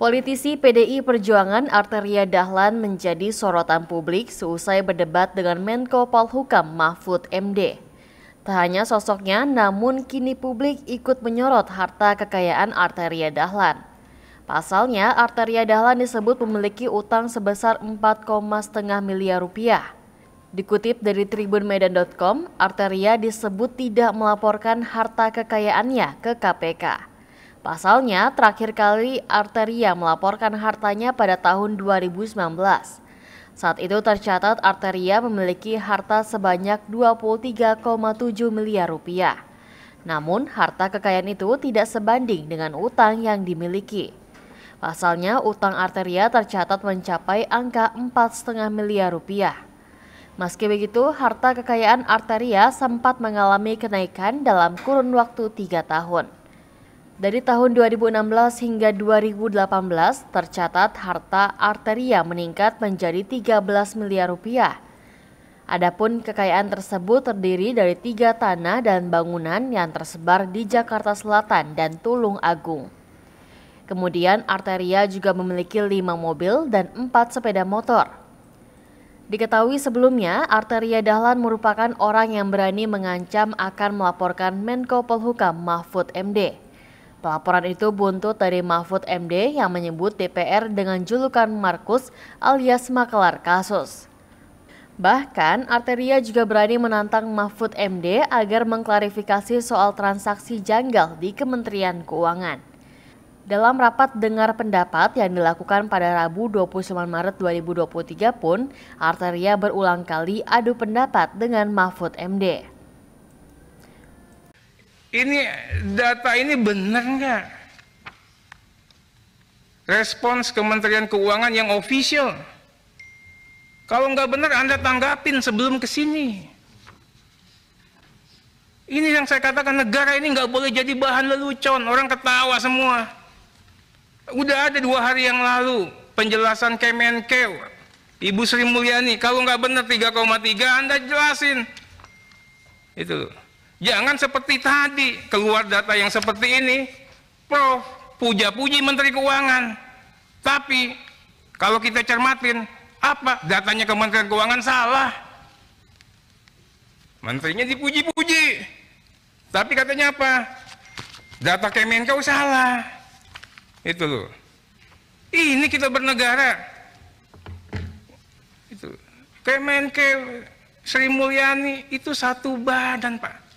Politisi PDI Perjuangan Arteria Dahlan menjadi sorotan publik seusai berdebat dengan Menko Polhukam Mahfud MD. Tak hanya sosoknya, namun kini publik ikut menyorot harta kekayaan Arteria Dahlan. Pasalnya, Arteria Dahlan disebut memiliki utang sebesar 4,5 miliar rupiah. Dikutip dari tribunmedan.com, Arteria disebut tidak melaporkan harta kekayaannya ke KPK. Pasalnya, terakhir kali Arteria melaporkan hartanya pada tahun 2019. Saat itu tercatat Arteria memiliki harta sebanyak 23,7 miliar rupiah. Namun, harta kekayaan itu tidak sebanding dengan utang yang dimiliki. Pasalnya, utang Arteria tercatat mencapai angka 4,5 miliar rupiah. Meski begitu, harta kekayaan Arteria sempat mengalami kenaikan dalam kurun waktu tiga tahun. Dari tahun 2016 hingga 2018 tercatat harta arteria meningkat menjadi 13 miliar rupiah. Adapun kekayaan tersebut terdiri dari tiga tanah dan bangunan yang tersebar di Jakarta Selatan dan Tulung Agung. Kemudian Arteria juga memiliki lima mobil dan empat sepeda motor. Diketahui sebelumnya, Arteria Dahlan merupakan orang yang berani mengancam akan melaporkan Menko Polhukam Mahfud MD. Pelaporan itu buntut dari Mahfud MD yang menyebut DPR dengan julukan Markus alias makelar kasus. Bahkan, Arteria juga berani menantang Mahfud MD agar mengklarifikasi soal transaksi janggal di Kementerian Keuangan. Dalam rapat dengar pendapat yang dilakukan pada Rabu 29 Maret 2023 pun, Arteria berulang kali adu pendapat dengan Mahfud MD ini data ini benar nggak? Respons Kementerian Keuangan yang official. Kalau nggak benar Anda tanggapin sebelum ke sini. Ini yang saya katakan negara ini nggak boleh jadi bahan lelucon. Orang ketawa semua. Udah ada dua hari yang lalu penjelasan Kemenkeu. Ibu Sri Mulyani, kalau nggak benar 3,3 Anda jelasin. Itu loh. Jangan seperti tadi, keluar data yang seperti ini, Prof, puja-puji Menteri Keuangan. Tapi, kalau kita cermatin, apa? Datanya Kementerian Keuangan salah. Menterinya dipuji-puji. Tapi katanya apa? Data Kemenkeu salah. Itu loh. Ini kita bernegara. Itu. Kemenkeu Sri Mulyani itu satu badan, Pak.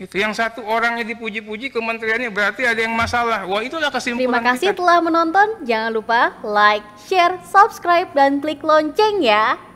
Itu yang satu orangnya dipuji-puji kementeriannya berarti ada yang masalah. Wah, itulah kesimpulan. Terima kasih kita. telah menonton. Jangan lupa like, share, subscribe dan klik lonceng ya.